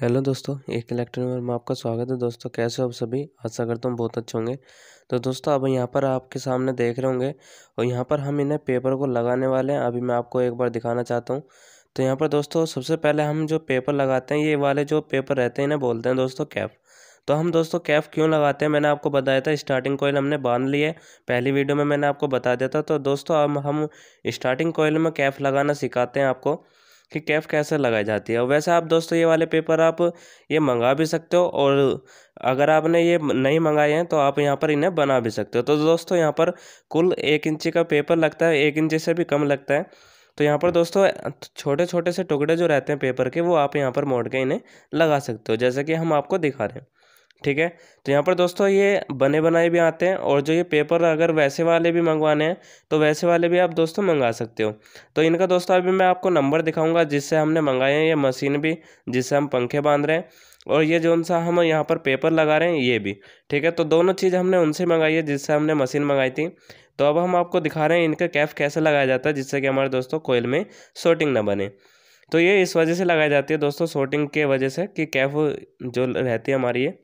hello दोस्तों एक electric में आपका स्वागत है दोस्तों कैसे हो आप सभी आशा करता हूँ बहुत अच्छे होंगे तो दोस्तों अब यहाँ पर आपके सामने देख रहे होंगे और यहाँ पर हम इन्हें पेपर को लगाने वाले हैं अभी मैं आपको एक बार दिखाना चाहता हूँ तो यहाँ पर दोस्तों सबसे पहले हम जो पेपर लगाते हैं ये वाले जो पेपर रहते हैं इन्हें बोलते हैं दोस्तों कैप तो हम दोस्तों कैफ क्यों लगाते हैं मैंने आपको बताया था स्टार्टिंग कोयल हमने बांध ली है पहली वीडियो में मैंने आपको बता दिया था तो दोस्तों अब हम स्टार्टिंग कोयल में कैफ लगाना सिखाते हैं आपको कि कैफ़ कैसे लगाई जाती है और वैसे आप दोस्तों ये वाले पेपर आप ये मंगा भी सकते हो और अगर आपने ये नहीं मंगाए हैं तो आप यहाँ पर इन्हें बना भी सकते हो तो दोस्तों यहाँ पर कुल एक इंची का पेपर लगता है एक इंची से भी कम लगता है तो यहाँ पर दोस्तों छोटे छोटे से टुकड़े जो रहते हैं पेपर के वो आप यहाँ पर मोड़ के इन्हें लगा सकते हो जैसे कि हम आपको दिखा रहे हैं ठीक है तो यहाँ पर दोस्तों ये बने बनाए भी आते हैं और जो ये पेपर अगर वैसे वाले भी मंगवाने हैं तो वैसे वाले भी आप दोस्तों मंगा सकते हो तो इनका दोस्तों अभी मैं आपको नंबर दिखाऊंगा जिससे हमने मंगाए हैं ये मशीन भी जिससे हम पंखे बांध रहे हैं और ये जो सा हम यहाँ पर पेपर लगा रहे हैं ये भी ठीक है तो दोनों चीज़ हमने उनसे मंगाई है जिससे हमने मशीन मंगाई थी तो अब हम आपको दिखा रहे हैं इनका कैफ कैसे लगाया जाता है जिससे कि हमारे दोस्तों कोयल में शॉर्टिंग ना बने तो ये इस वजह से लगाई जाती है दोस्तों शॉर्टिंग के वजह से कि कैफ जो रहती है हमारी ये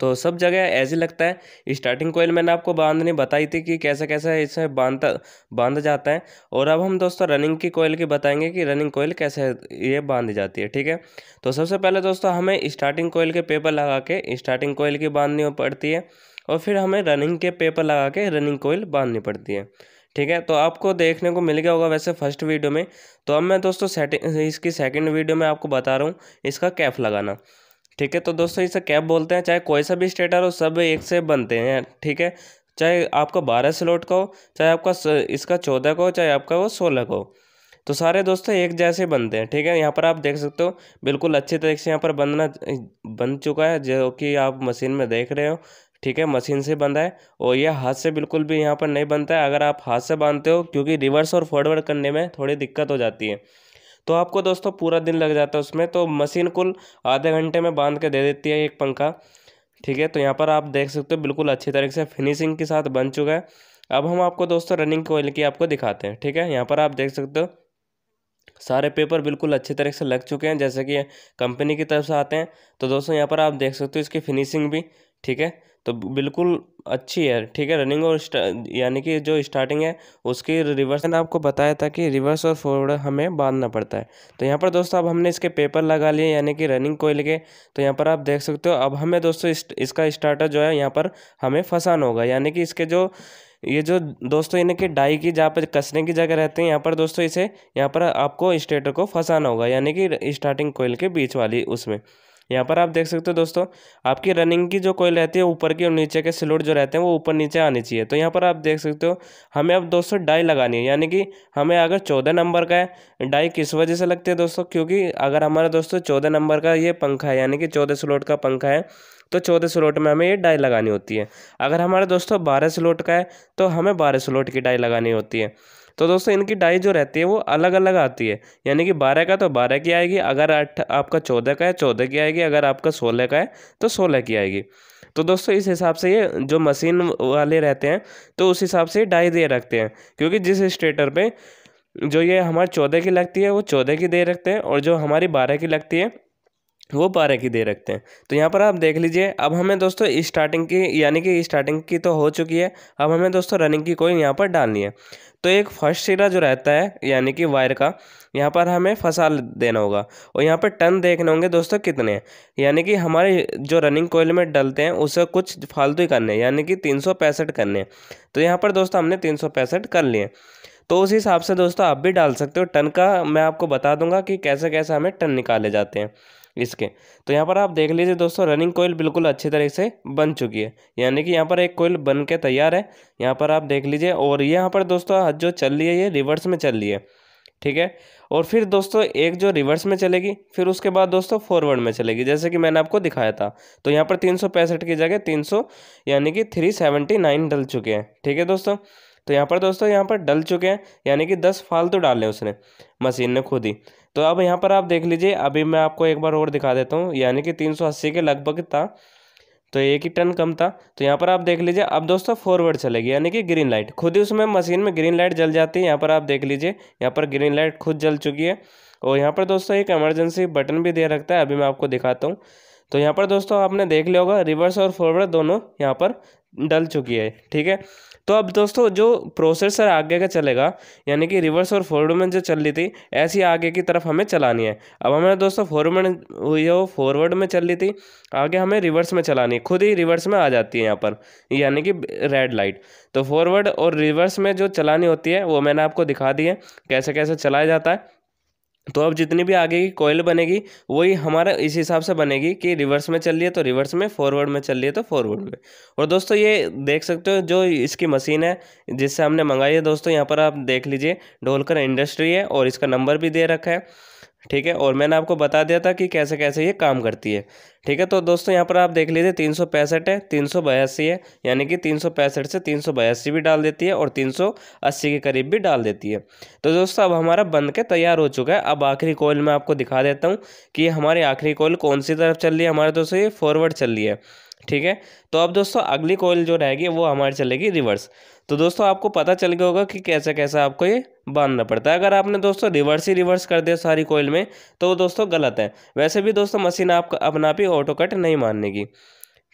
तो सब जगह ऐसे लगता है स्टार्टिंग कोयल मैंने आपको बांधने बताई थी कि कैसा कैसा इसे बांधता बांध जाता है और अब हम दोस्तों रनिंग की कोयल की बताएंगे कि रनिंग कोयल कैसे ये बांध जाती है ठीक है तो सबसे पहले दोस्तों हमें स्टार्टिंग कोयल के पेपर लगा के स्टार्टिंग कोयल की बांधनी पड़ती है और फिर हमें रनिंग के पेपर लगा के रनिंग कोयल बांधनी पड़ती है ठीक है तो आपको देखने को मिल गया होगा वैसे फर्स्ट वीडियो में तो अब मैं दोस्तों सेटिंग इसकी सेकेंड वीडियो में आपको बता रहा हूँ इसका कैफ लगाना ठीक है तो दोस्तों इसे कैप बोलते हैं चाहे कोई सा भी स्टेटर हो सब एक से बनते हैं ठीक है चाहे आपका बारह स्लोट का हो चाहे आपका इसका चौदह का हो चाहे आपका वो सोलह का हो तो सारे दोस्तों एक जैसे बनते हैं ठीक है यहाँ पर आप देख सकते हो बिल्कुल अच्छे तरीके से यहाँ पर बनना बन चुका है जो कि आप मशीन में देख रहे हो ठीक है मशीन से बंधा है और यह हाथ से बिल्कुल भी यहाँ पर नहीं बनता है अगर आप हाथ से बांधते हो क्योंकि रिवर्स और फॉरवर्ड करने में थोड़ी दिक्कत हो जाती है तो आपको दोस्तों पूरा दिन लग जाता है उसमें तो मशीन कुल आधे घंटे में बांध के दे देती है एक पंखा ठीक है तो यहाँ पर आप देख सकते हो बिल्कुल अच्छी तरीके से फिनिशिंग के साथ बन चुका है अब हम आपको दोस्तों रनिंग कोयल की आपको दिखाते हैं ठीक है यहाँ पर आप देख सकते हो सारे पेपर बिल्कुल अच्छे तरीके से लग चुके हैं जैसे कि कंपनी की तरफ से आते हैं तो दोस्तों यहाँ पर आप देख सकते हो इसकी फिनिशिंग भी ठीक है तो बिल्कुल अच्छी है ठीक है रनिंग और यानी कि जो स्टार्टिंग है उसकी रिवर्स मैंने आपको बताया था कि रिवर्स और फॉरवर्ड हमें बांधना पड़ता है तो यहाँ पर दोस्तों अब हमने इसके पेपर लगा लिए यानी कि रनिंग कोयल के तो यहाँ पर आप देख सकते हो अब हमें दोस्तों इस, इसका स्टार्टर जो है यहाँ पर हमें फंसाना होगा यानी कि इसके जो ये जो दोस्तों यानी कि डाई की जहाँ पर कसने की जगह रहते हैं यहाँ पर दोस्तों इसे यहाँ पर आपको स्टेटर को फंसाना होगा यानी कि स्टार्टिंग कोयल के बीच वाली उसमें यहाँ पर आप देख सकते हो दोस्तों आपकी रनिंग की जो कोयल रहती है ऊपर की और नीचे के स्लोट जो रहते हैं वो ऊपर नीचे आनी चाहिए तो यहाँ पर आप देख सकते हो हमें अब दोस्तों डाई लगानी है यानी कि हमें अगर चौदह नंबर का है डाई किस वजह से लगती है दोस्तों क्योंकि अगर हमारा दोस्तों चौदह नंबर का ये पंखा है यानी कि चौदह स्लोट का पंखा है तो चौदह स्लोट में हमें ये डाई लगानी होती है अगर हमारे दोस्तों बारह स्लोट का है तो हमें बारह स्लोट की डाई लगानी होती है तो दोस्तों इनकी डाई जो रहती है वो अलग अलग आती है यानी कि बारह का तो बारह की आएगी अगर आठ आपका चौदह का है चौदह की आएगी अगर आपका सोलह का है तो सोलह की आएगी तो दोस्तों इस हिसाब से ये जो मशीन वाले रहते हैं तो उस हिसाब से डाई दे रखते हैं क्योंकि जिस स्टेटर पर जो ये हमारे चौदह की लगती है वो चौदह की दे रखते हैं और जो हमारी बारह की लगती है वो बारह की दे रखते हैं तो यहाँ पर आप देख लीजिए अब हमें दोस्तों स्टार्टिंग की यानी कि स्टार्टिंग की तो हो चुकी है अब हमें दोस्तों रनिंग की कोई यहाँ पर डालनी है तो एक फर्स्ट सिरा जो रहता है यानी कि वायर का यहाँ पर हमें फंसा देना होगा और यहाँ पर टन देखने होंगे दोस्तों कितने यानी कि हमारे जो रनिंग कोयल में डलते हैं उसे कुछ फालतू ही करने यानी कि तीन करने हैं तो यहाँ पर दोस्तों हमने तीन कर लिए तो उस हिसाब से दोस्तों आप भी डाल सकते हो टन का मैं आपको बता दूंगा कि कैसे कैसे हमें टन निकाले जाते हैं इसके तो यहाँ पर आप देख लीजिए दोस्तों रनिंग कोयल बिल्कुल अच्छी तरह से बन चुकी है यानी कि यहाँ पर एक कोयल बन के तैयार है यहाँ पर आप देख लीजिए और ये यहाँ पर दोस्तों जो चल रही है ये रिवर्स में चल रही है ठीक है और फिर दोस्तों एक जो रिवर्स में चलेगी फिर उसके बाद दोस्तों फॉरवर्ड में चलेगी जैसे कि मैंने आपको दिखाया था तो यहाँ पर तीन की जगह तीन यानी कि थ्री डल चुके हैं ठीक है दोस्तों तो यहाँ पर दोस्तों यहाँ पर डल चुके हैं यानी कि दस फालतू तो डाले उसने मशीन ने खुद ही तो अब यहाँ पर आप देख लीजिए अभी मैं आपको एक बार और दिखा देता हूँ यानी कि तीन सौ अस्सी के लगभग था तो एक ही टन कम था तो यहाँ पर आप देख लीजिए अब दोस्तों फॉरवर्ड चलेगी यानी कि ग्रीन लाइट खुद ही उसमें मशीन में ग्रीन लाइट जल जाती है यहाँ पर आप देख लीजिए यहाँ पर ग्रीन लाइट खुद जल चुकी है और यहाँ पर दोस्तों एक इमरजेंसी बटन भी दे रखता है अभी मैं आपको दिखाता हूँ तो यहाँ पर दोस्तों आपने देख लिया होगा रिवर्स और फॉरवर्ड दोनों यहाँ पर डल चुकी है ठीक है तो अब दोस्तों जो प्रोसेसर आगे का चलेगा यानी कि रिवर्स और फॉरवर्ड जो चल रही थी ऐसी आगे की तरफ हमें चलानी है अब हमें दोस्तों फॉरवर्ड हुई है वो फॉरवर्ड में चल रही थी आगे हमें रिवर्स में चलानी है खुद ही रिवर्स में आ जाती है यहाँ पर यानी कि रेड लाइट तो फॉरवर्ड और रिवर्स में जो चलानी होती है वो मैंने आपको दिखा दी है कैसे कैसे चलाया जाता है तो अब जितनी भी आगे की कोयल बनेगी वही हमारा इस हिसाब से बनेगी कि रिवर्स में चल रही है तो रिवर्स में फॉरवर्ड में चल रही है तो फॉरवर्ड में और दोस्तों ये देख सकते हो जो इसकी मशीन है जिससे हमने मंगाई है दोस्तों यहाँ पर आप देख लीजिए ढोलकर इंडस्ट्री है और इसका नंबर भी दे रखा है ठीक है और मैंने आपको बता दिया था कि कैसे कैसे ये काम करती है ठीक है तो दोस्तों यहाँ पर आप देख लीजिए तीन सौ पैंसठ है तीन सौ बयासी है यानी कि तीन सौ पैंसठ से तीन सौ बयासी भी डाल देती है और तीन सौ अस्सी के करीब भी डाल देती है तो दोस्तों अब हमारा बंद के तैयार हो चुका है अब आखिरी कॉल मैं आपको दिखा देता हूँ कि हमारी आखिरी कॉल कौन सी तरफ चल रही है हमारे दोस्तों ये फॉरवर्ड चल रही है ठीक है तो अब दोस्तों अगली कॉल जो रहेगी वो हमारी चलेगी रिवर्स तो दोस्तों आपको पता चल गया होगा कि कैसे कैसे आपको ये बांधना पड़ता है अगर आपने दोस्तों रिवर्स ही रिवर्स कर दिया सारी कोयल में तो वो दोस्तों गलत है वैसे भी दोस्तों मशीन आप अपना आप ही ऑटो कट नहीं मानेगी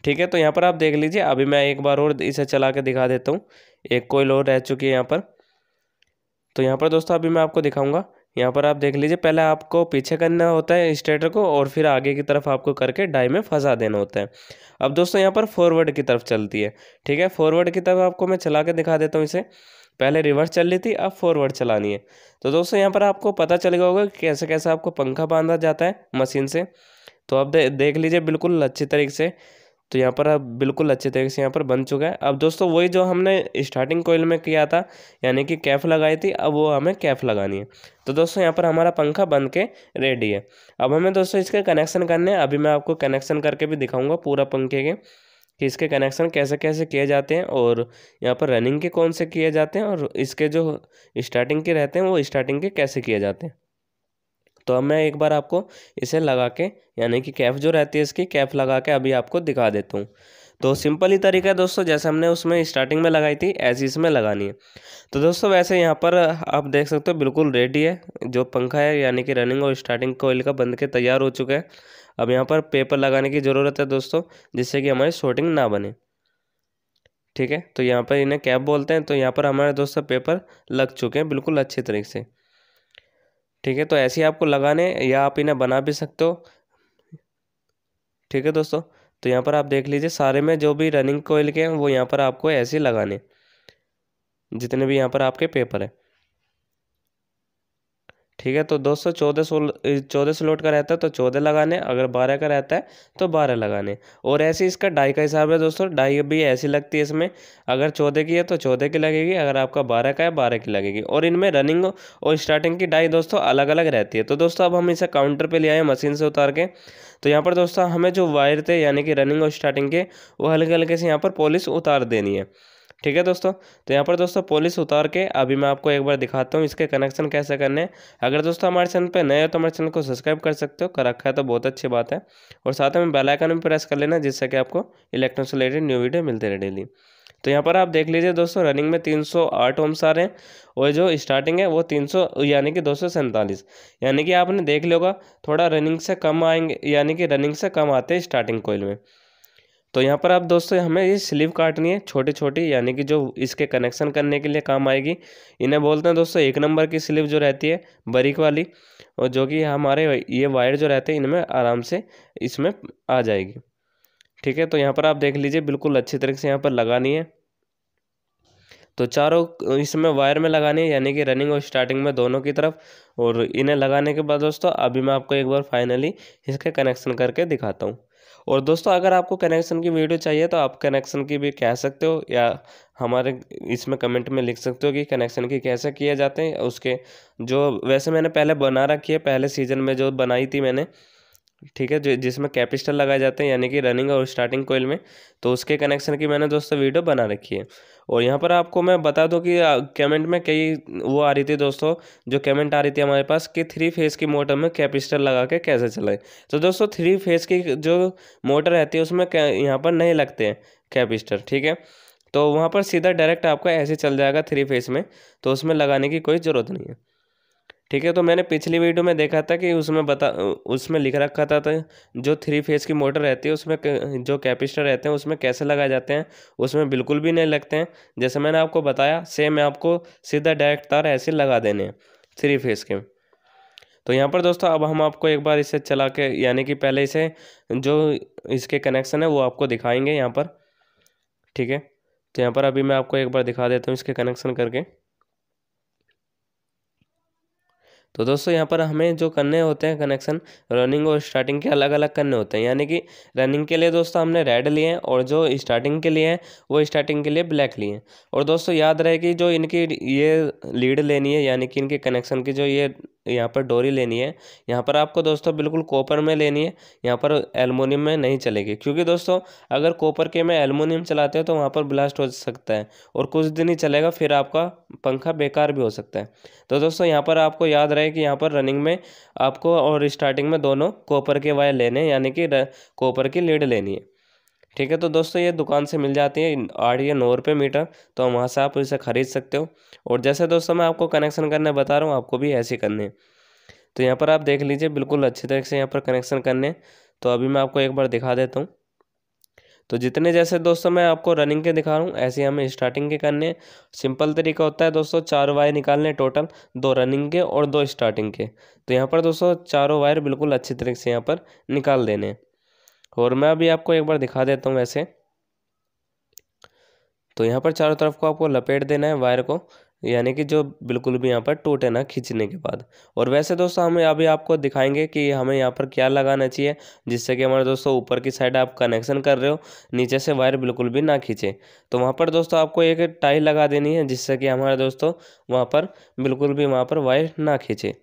ठीक है तो यहाँ पर आप देख लीजिए अभी मैं एक बार और इसे चला के दिखा देता हूँ एक कोयल और रह चुकी है यहाँ पर तो यहाँ पर दोस्तों अभी मैं आपको दिखाऊँगा यहाँ पर आप देख लीजिए पहले आपको पीछे करना होता है स्टेटर को और फिर आगे की तरफ आपको करके डाई में फंसा देना होता है अब दोस्तों यहाँ पर फॉरवर्ड की तरफ चलती है ठीक है फॉरवर्ड की तरफ आपको मैं चला के दिखा देता हूँ इसे पहले रिवर्स चल रही थी अब फॉरवर्ड चलानी है तो दोस्तों यहाँ पर आपको पता चल गया होगा कैसे कैसे आपको पंखा बांधा जाता है मशीन से तो आप दे, देख लीजिए बिल्कुल अच्छी तरीके से तो यहाँ पर अब बिल्कुल अच्छे तरीके से यहाँ पर बन चुका है अब दोस्तों वही जो हमने स्टार्टिंग कोयल में किया था यानी कि कैफ लगाई थी अब वो हमें कैफ लगानी है तो दोस्तों यहाँ पर हमारा पंखा बन के रेडी है अब हमें दोस्तों इसके कनेक्शन करने हैं अभी मैं आपको कनेक्शन करके भी दिखाऊँगा पूरा पंखे के कि इसके कनेक्शन कैसे कैसे किए जाते हैं और यहाँ पर रनिंग के कौन से किए जाते हैं और इसके जो स्टार्टिंग के रहते हैं वो स्टार्टिंग के कैसे किए जाते हैं तो अब मैं एक बार आपको इसे लगा के यानी कि कैफ जो रहती है इसकी कैफ लगा के अभी आपको दिखा देता हूँ तो सिंपल ही तरीका है दोस्तों जैसे हमने उसमें स्टार्टिंग में लगाई थी ऐसी इसमें लगानी है तो दोस्तों वैसे यहाँ पर आप देख सकते हो बिल्कुल रेडी है जो पंखा है यानी कि रनिंग और स्टार्टिंग कोयल का बंद के तैयार हो चुका है अब यहाँ पर पेपर लगाने की ज़रूरत है दोस्तों जिससे कि हमारी शॉर्टिंग ना बने ठीक है तो यहाँ पर इन्हें कैप बोलते हैं तो यहाँ पर हमारे दोस्तों पेपर लग चुके हैं बिल्कुल अच्छे तरीके से ठीक है तो ऐसे ही आपको लगाने या आप इन्हें बना भी सकते हो ठीक है दोस्तों तो यहाँ पर आप देख लीजिए सारे में जो भी रनिंग कोयल के हैं वो यहाँ पर आपको ऐसे लगाने जितने भी यहाँ पर आपके पेपर हैं ठीक है तो दोस्तों चौदह सोलह चौदह स्लोट का रहता है तो चौदह लगाने अगर बारह का रहता है तो बारह लगाने और ऐसे इसका ढाई का हिसाब है दोस्तों ढाई भी ऐसी लगती है इसमें अगर चौदह की है तो चौदह की लगेगी अगर आपका बारह का है बारह की लगेगी और इनमें रनिंग और स्टार्टिंग की डाई दोस्तों अलग अलग रहती है तो दोस्तों अब हम इसे काउंटर पर ले आए मशीन से उतार के तो यहाँ पर दोस्तों हमें जो वायर थे यानी कि रनिंग और स्टार्टिंग के वो हल्के हल्के से यहाँ पर पॉलिश उतार देनी है ठीक है दोस्तों तो यहाँ पर दोस्तों पॉलिस उतार के अभी मैं आपको एक बार दिखाता हूँ इसके कनेक्शन कैसे करने हैं अगर दोस्तों हमारे चैनल पर नए हो तो हमारे चैनल को सब्सक्राइब कर सकते हो कर रखा है तो बहुत अच्छी बात है और साथ में बेल आइकन भी प्रेस कर लेना जिससे कि आपको इलेक्ट्रॉन से रिलेटेड न्यू वीडियो मिलते रहे डेली तो यहाँ पर आप देख लीजिए दोस्तों रनिंग में तीन सौ आठ ओम्स आ रहे हैं और जो स्टार्टिंग है वो तीन सौ यानी कि दो सौ सैंतालीस यानी कि आपने देख लिया होगा थोड़ा रनिंग से कम आएंगे यानी कि रनिंग से कम आते हैं स्टार्टिंग कोयल में तो यहाँ पर आप दोस्तों हमें ये स्लीव काटनी है छोटी छोटी यानी कि जो इसके कनेक्शन करने के लिए काम आएगी इन्हें बोलते हैं दोस्तों एक नंबर की स्लीव जो रहती है बरीक वाली और जो कि हमारे ये वायर जो रहते हैं इनमें आराम से इसमें आ जाएगी ठीक है तो यहाँ पर आप देख लीजिए बिल्कुल अच्छी तरीके से यहाँ पर लगानी है तो चारों इसमें वायर में लगानी है यानी कि रनिंग और स्टार्टिंग में दोनों की तरफ और इन्हें लगाने के बाद दोस्तों अभी मैं आपको एक बार फाइनली इसके कनेक्शन करके दिखाता हूँ और दोस्तों अगर आपको कनेक्शन की वीडियो चाहिए तो आप कनेक्शन की भी कह सकते हो या हमारे इसमें कमेंट में लिख सकते हो कि कनेक्शन की कैसे किए जाते हैं उसके जो वैसे मैंने पहले बना रखी है पहले सीज़न में जो बनाई थी मैंने ठीक है जो जिसमें कैपिस्टल लगाए जाते हैं यानी कि रनिंग और स्टार्टिंग कोयल में तो उसके कनेक्शन की मैंने दोस्तों वीडियो बना रखी है और यहाँ पर आपको मैं बता दूँ कि कमेंट में कई वो आ रही थी दोस्तों जो कमेंट आ रही थी हमारे पास कि थ्री फेज़ की मोटर में कैपिस्टल लगा के कैसे चलाएं तो दोस्तों थ्री फेज़ की जो मोटर रहती है उसमें यहाँ पर नहीं लगते हैं कैपिस्टल ठीक है तो वहाँ पर सीधा डायरेक्ट आपका ऐसे चल जाएगा थ्री फेज़ में तो उसमें लगाने की कोई ज़रूरत नहीं है ठीक है तो मैंने पिछली वीडियो में देखा था कि उसमें बता उसमें लिख रखा था, था तो जो थ्री फेज की मोटर रहती है उसमें जो कैपेसिटर रहते हैं उसमें कैसे लगाए जाते हैं उसमें बिल्कुल भी नहीं लगते हैं जैसे मैंने आपको बताया सेम है आपको सीधा डायरेक्ट तार ऐसे लगा देने हैं थ्री फेज के तो यहाँ पर दोस्तों अब हम आपको एक बार इसे चला के यानी कि पहले इसे जो इसके कनेक्शन है वो आपको दिखाएंगे यहाँ पर ठीक है तो यहाँ पर अभी मैं आपको एक बार दिखा देता हूँ इसके कनेक्शन करके तो दोस्तों यहाँ पर हमें जो करने होते हैं कनेक्शन रनिंग और स्टार्टिंग के अलग अलग करने होते हैं यानी कि रनिंग के लिए दोस्तों हमने रेड लिए हैं और जो स्टार्टिंग के लिए हैं वो स्टार्टिंग के लिए ब्लैक लिए हैं और दोस्तों याद रहे कि जो इनकी ये लीड लेनी है यानी कि इनके कनेक्शन की जो ये यहाँ पर डोरी लेनी है यहाँ पर आपको दोस्तों बिल्कुल कॉपर में लेनी है यहाँ पर एलमोनियम में नहीं चलेगी क्योंकि दोस्तों अगर कॉपर के में एलमोनियम चलाते हैं तो वहाँ पर ब्लास्ट हो सकता है और कुछ दिन ही चलेगा फिर आपका पंखा बेकार भी हो सकता है तो दोस्तों यहाँ पर आपको याद रहे कि यहाँ पर रनिंग में आपको और स्टार्टिंग में दोनों कॉपर के वायर लेने यानी कि कॉपर की लीड लेनी है ठीक है तो दोस्तों ये दुकान से मिल जाती है आठ या नौ रुपये मीटर तो वहाँ से आप इसे ख़रीद सकते हो और जैसे दोस्तों मैं आपको कनेक्शन करने बता रहा हूँ आपको भी ऐसे करने तो यहाँ पर आप देख लीजिए बिल्कुल अच्छी तरीके से यहाँ पर कनेक्शन करने तो अभी मैं आपको एक बार दिखा देता हूँ तो जितने जैसे दोस्तों मैं आपको रनिंग के दिखा रहा हूँ ऐसे हमें स्टार्टिंग के करने सिंपल तरीका होता है दोस्तों चार वायर निकालने टोटल दो रनिंग के और दो स्टार्टिंग के तो यहाँ पर दोस्तों चारों वायर बिल्कुल अच्छी तरीके से यहाँ पर निकाल देने और मैं अभी आपको एक बार दिखा देता हूँ वैसे तो यहाँ पर चारों तरफ को आपको लपेट देना है वायर को यानी कि जो बिल्कुल भी यहाँ पर टूटे ना खींचने के बाद और वैसे दोस्तों हमें अभी आपको दिखाएंगे कि हमें यहाँ पर क्या लगाना चाहिए जिससे कि हमारे दोस्तों ऊपर की साइड आप कनेक्शन कर रहे हो नीचे से वायर बिल्कुल भी ना खींचे तो वहाँ पर दोस्तों आपको एक टाइल लगा देनी है जिससे कि हमारे दोस्तों वहाँ पर बिल्कुल भी वहाँ पर वायर ना खींचे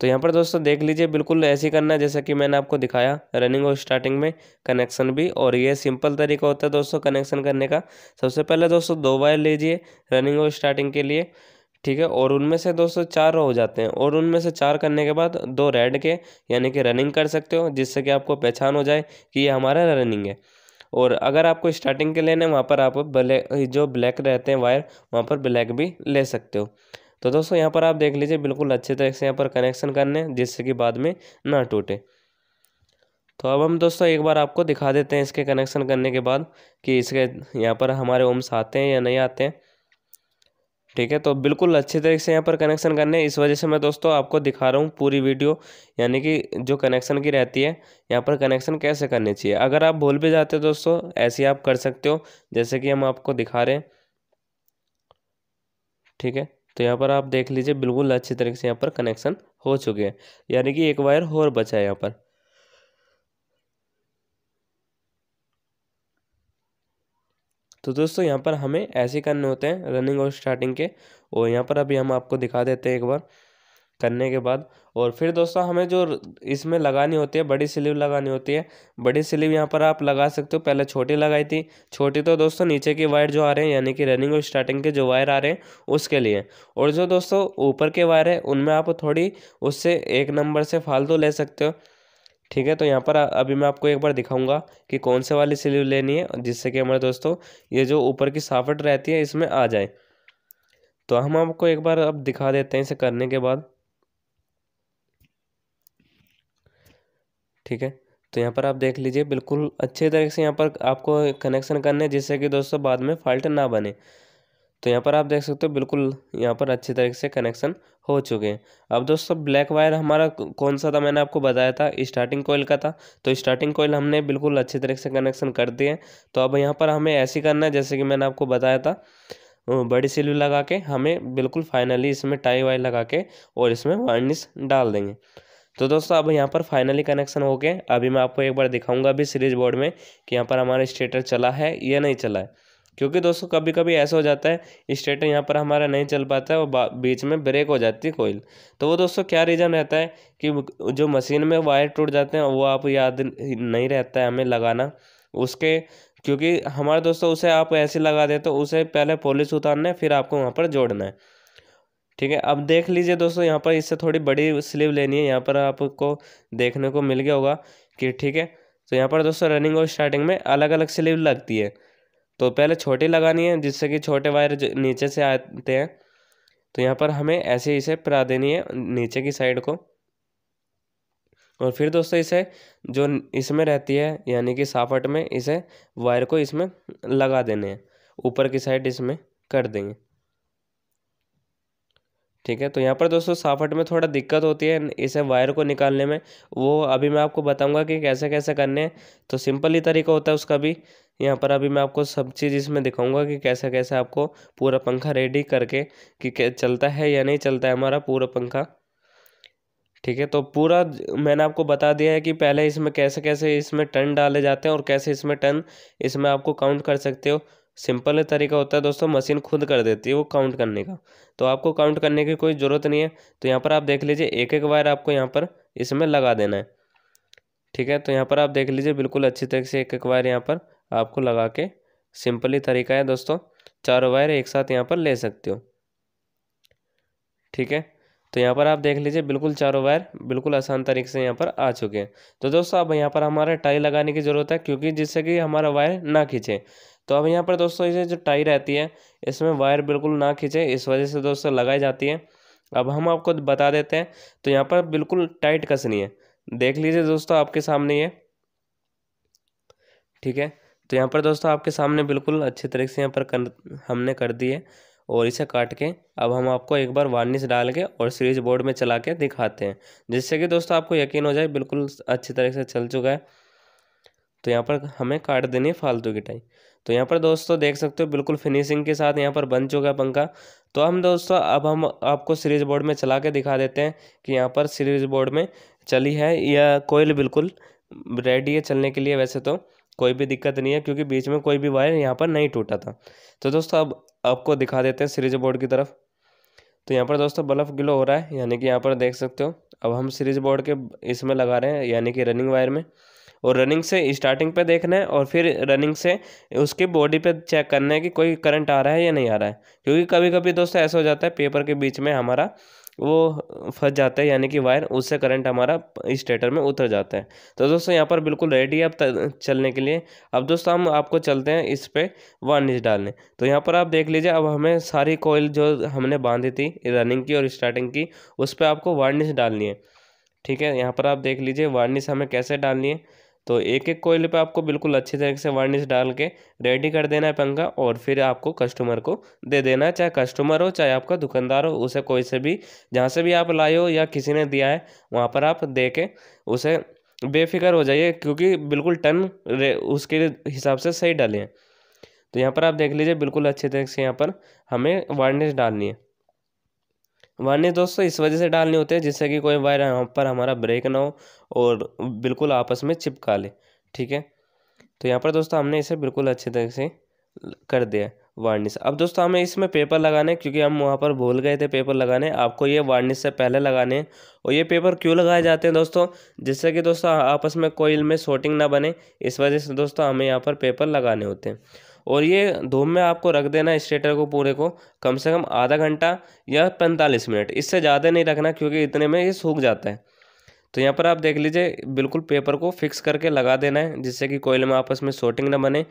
तो यहाँ पर दोस्तों देख लीजिए बिल्कुल ऐसे करना है जैसा कि मैंने आपको दिखाया रनिंग और स्टार्टिंग में कनेक्शन भी और ये सिंपल तरीका होता है दोस्तों कनेक्शन करने का सबसे पहले दोस्तों दो वायर लीजिए रनिंग और स्टार्टिंग के लिए ठीक है और उनमें से दोस्तों चार हो जाते हैं और उनमें से चार करने के बाद दो रेड के यानी कि रनिंग कर सकते हो जिससे कि आपको पहचान हो जाए कि ये हमारा रनिंग है और अगर आपको स्टार्टिंग के लेने वहाँ पर आप ब्लैक जो ब्लैक रहते हैं वायर वहाँ पर ब्लैक भी ले सकते हो तो दोस्तों यहाँ पर आप देख लीजिए बिल्कुल अच्छे तरह से यहाँ पर कनेक्शन करने जिससे कि बाद में ना टूटे तो अब हम दोस्तों एक बार आपको दिखा देते हैं इसके कनेक्शन करने के बाद कि इसके यहाँ पर हमारे ओम्स आते हैं या नहीं आते हैं ठीक है तो बिल्कुल अच्छे तरीके से यहाँ पर कनेक्शन करने इस वजह से मैं दोस्तों आपको दिखा रहा हूँ पूरी वीडियो यानी कि जो कनेक्शन की रहती है यहाँ पर कनेक्शन कैसे करने चाहिए अगर आप भूल भी जाते हो दोस्तों ऐसे आप कर सकते हो जैसे कि हम आपको दिखा रहे हैं ठीक है तो यहाँ पर आप देख लीजिए बिल्कुल अच्छी तरीके से यहाँ पर कनेक्शन हो चुके हैं यानी कि एक वायर और बचा है यहाँ पर तो दोस्तों यहाँ पर हमें ऐसे करने होते हैं रनिंग और स्टार्टिंग के और यहाँ पर अभी हम आपको दिखा देते हैं एक बार करने के बाद और फिर दोस्तों हमें जो इसमें लगानी होती है बड़ी स्लीव लगानी होती है बड़ी स्लीव यहाँ पर आप लगा सकते हो पहले छोटी लगाई थी छोटी तो दोस्तों नीचे की वायर जो आ रहे हैं यानी कि रनिंग और स्टार्टिंग के जो वायर आ रहे हैं उसके लिए और जो दोस्तों ऊपर के वायर है उनमें आप थोड़ी उससे एक नंबर से फालतू ले सकते हो ठीक है तो यहाँ पर अभी मैं आपको एक बार दिखाऊंगा कि कौन से वाली स्लीव लेनी है जिससे कि हमारे दोस्तों ये जो ऊपर की साफट रहती है इसमें आ जाए तो हम आपको एक बार अब दिखा देते हैं इसे करने के बाद ठीक है तो यहाँ पर आप देख लीजिए बिल्कुल अच्छे तरीके से यहाँ पर आपको कनेक्शन करने जिससे कि दोस्तों बाद में फॉल्ट ना बने तो यहाँ पर आप देख सकते हो बिल्कुल यहाँ पर अच्छे तरीके से कनेक्शन हो चुके हैं अब दोस्तों ब्लैक वायर हमारा कौन सा था मैंने आपको बताया था स्टार्टिंग कोयल का था तो स्टार्टिंग कोयल हमने बिल्कुल अच्छे तरीके से कनेक्शन कर दिए तो अब यहाँ पर हमें ऐसे करना है जैसे कि मैंने आपको बताया था बड़ी सिल्वी लगा के हमें बिल्कुल फाइनली इसमें टाई वाई लगा के और इसमें वार्निश डाल देंगे तो दोस्तों अब यहाँ पर फाइनली कनेक्शन हो गए अभी मैं आपको एक बार दिखाऊंगा अभी सीरीज बोर्ड में कि यहाँ पर हमारा स्टेटर चला है या नहीं चला है क्योंकि दोस्तों कभी कभी ऐसा हो जाता है स्टेटर यहाँ पर हमारा नहीं चल पाता है और बीच में ब्रेक हो जाती है कोयल तो वो दोस्तों क्या रीज़न रहता है कि जो मशीन में वायर टूट जाते हैं वो आप याद नहीं रहता है हमें लगाना उसके क्योंकि हमारे दोस्तों उसे आप ऐसे लगा दे तो उसे पहले पॉलिश उतारना है फिर आपको वहाँ पर जोड़ना है ठीक है अब देख लीजिए दोस्तों यहाँ पर इससे थोड़ी बड़ी स्लीव लेनी है यहाँ पर आपको देखने को मिल गया होगा कि ठीक है तो यहाँ पर दोस्तों रनिंग और स्टार्टिंग में अलग अलग स्लीव लगती है तो पहले छोटी लगानी है जिससे कि छोटे वायर नीचे से आते हैं तो यहाँ पर हमें ऐसे इसे परा देनी है नीचे की साइड को और फिर दोस्तों इसे जो इसमें रहती है यानी कि साफट में इसे वायर को इसमें लगा देने हैं ऊपर की साइड इसमें कर देंगे ठीक है तो यहाँ पर दोस्तों साफट में थोड़ा दिक्कत होती है इसे वायर को निकालने में वो अभी मैं आपको बताऊँगा कि कैसे कैसे करने हैं तो सिंपल ही तरीका होता है उसका भी यहाँ पर अभी मैं आपको सब चीज़ इसमें दिखाऊंगा कि कैसे कैसे आपको पूरा पंखा रेडी करके कि चलता है या नहीं चलता है हमारा पूरा पंखा ठीक है तो पूरा मैंने आपको बता दिया है कि पहले इसमें कैसे कैसे इसमें टर्न डाले जाते हैं और कैसे इसमें टर्न इसमें आपको काउंट कर सकते हो सिंपल तरीका होता है दोस्तों मशीन खुद कर देती है वो काउंट करने का तो आपको काउंट करने की कोई ज़रूरत नहीं है तो यहाँ पर आप देख लीजिए एक एक वायर आपको यहाँ पर इसमें लगा देना है ठीक है तो यहाँ पर आप देख लीजिए बिल्कुल अच्छी तरीके से एक एक वायर यहाँ पर आपको लगा के सिंपली तरीका है दोस्तों चारों वायर एक साथ यहाँ पर ले सकते हो ठीक है तो यहाँ पर आप देख लीजिए बिल्कुल चारों वायर बिल्कुल आसान तरीके से यहाँ पर आ चुके हैं तो दोस्तों अब यहाँ पर हमारे टाई लगाने की ज़रूरत है क्योंकि जिससे कि हमारा वायर ना खींचे तो अब यहाँ पर दोस्तों इसे जो टाई रहती है इसमें वायर बिल्कुल ना खींचे इस वजह से दोस्तों लगाई जाती है अब हम आपको बता देते हैं तो यहाँ पर बिल्कुल टाइट कसनी है देख लीजिए दोस्तों आपके सामने ये ठीक है तो यहाँ पर दोस्तों आपके सामने बिल्कुल अच्छे तरीके से यहाँ पर कर हमने कर दी है और इसे काट के अब हम आपको एक बार वार्निश डाल के और सीरीज बोर्ड में चला के दिखाते हैं जिससे कि दोस्तों आपको यकीन हो जाए बिल्कुल अच्छी तरह से चल चुका है तो यहाँ पर हमें काट देनी है फालतू की टाई तो यहाँ पर दोस्तों देख सकते हो बिल्कुल फिनिशिंग के साथ यहाँ पर बन चुका है पंखा तो हम दोस्तों अब हम आपको सीरीज बोर्ड में चला के दिखा देते हैं कि यहाँ पर सीरीज बोर्ड में चली है या कोयल बिल्कुल रेडी है चलने के लिए वैसे तो कोई भी दिक्कत नहीं है क्योंकि बीच में कोई भी वायर यहाँ पर नहीं टूटा था तो दोस्तों अब आपको दिखा देते हैं सीरीज बोर्ड की तरफ तो यहाँ पर दोस्तों बल्ब ग्लो हो रहा है यानी कि यहाँ पर देख सकते हो अब हम सीरीज बोर्ड के इसमें लगा रहे हैं यानी कि रनिंग वायर में और रनिंग से स्टार्टिंग पे देखना है और फिर रनिंग से उसकी बॉडी पे चेक करना है कि कोई करंट आ रहा है या नहीं आ रहा है क्योंकि कभी कभी दोस्तों ऐसा हो जाता है पेपर के बीच में हमारा वो फंस जाता है यानी कि वायर उससे करंट हमारा स्टेटर में उतर जाता है तो दोस्तों यहाँ पर बिल्कुल रेडी है अब चलने के लिए अब दोस्तों हम आपको चलते हैं इस पर वार्निश डालने तो यहाँ पर आप देख लीजिए अब हमें सारी कोयल जो हमने बांधी थी रनिंग की और स्टार्टिंग की उस पर आपको वार्निश डालनी है ठीक है यहाँ पर आप देख लीजिए वार्निश हमें कैसे डालनी है तो एक एक कोयल पे आपको बिल्कुल अच्छी तरीके से वार्निश डाल के रेडी कर देना है पंखा और फिर आपको कस्टमर को दे देना है चाहे कस्टमर हो चाहे आपका दुकानदार हो उसे कोई से भी जहाँ से भी आप लाए हो या किसी ने दिया है वहाँ पर आप दे के उसे बेफिक्र हो जाइए क्योंकि बिल्कुल टन उसके हिसाब से सही डालें तो यहाँ पर आप देख लीजिए बिल्कुल अच्छे तरीके से यहाँ पर हमें वार्निश डालनी है वाले दोस्तों इस वजह से डालने होते हैं जिससे कि कोई वायर यहाँ पर हमारा ब्रेक ना हो और बिल्कुल आपस में चिपका ले ठीक है तो यहाँ पर दोस्तों हमने इसे बिल्कुल अच्छे तरह से कर दिया वार्निश अब दोस्तों हमें इसमें पेपर लगाने क्योंकि हम वहाँ पर भूल गए थे पेपर लगाने आपको ये वार्निश से पहले लगाने और ये पेपर क्यों लगाए जाते हैं दोस्तों जिससे कि दोस्तों आपस में कोयल में शॉर्टिंग ना बने इस वजह से दोस्तों हमें यहाँ पर पेपर लगाने होते हैं और ये धूप में आपको रख देना है स्टेटर को पूरे को कम से कम आधा घंटा या पैंतालीस मिनट इससे ज़्यादा नहीं रखना क्योंकि इतने में ये सूख जाता है तो यहाँ पर आप देख लीजिए बिल्कुल पेपर को फिक्स करके लगा देना है जिससे कि कोयल में आपस में शॉर्टिंग ना बने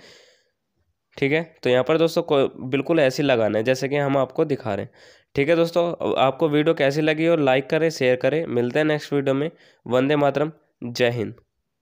ठीक है तो यहाँ पर दोस्तों बिल्कुल ऐसे लगाना है जैसे कि हम आपको दिखा रहे हैं ठीक है दोस्तों आपको वीडियो कैसी लगी और लाइक करें शेयर करें मिलते हैं नेक्स्ट वीडियो में वंदे मातरम जय हिंद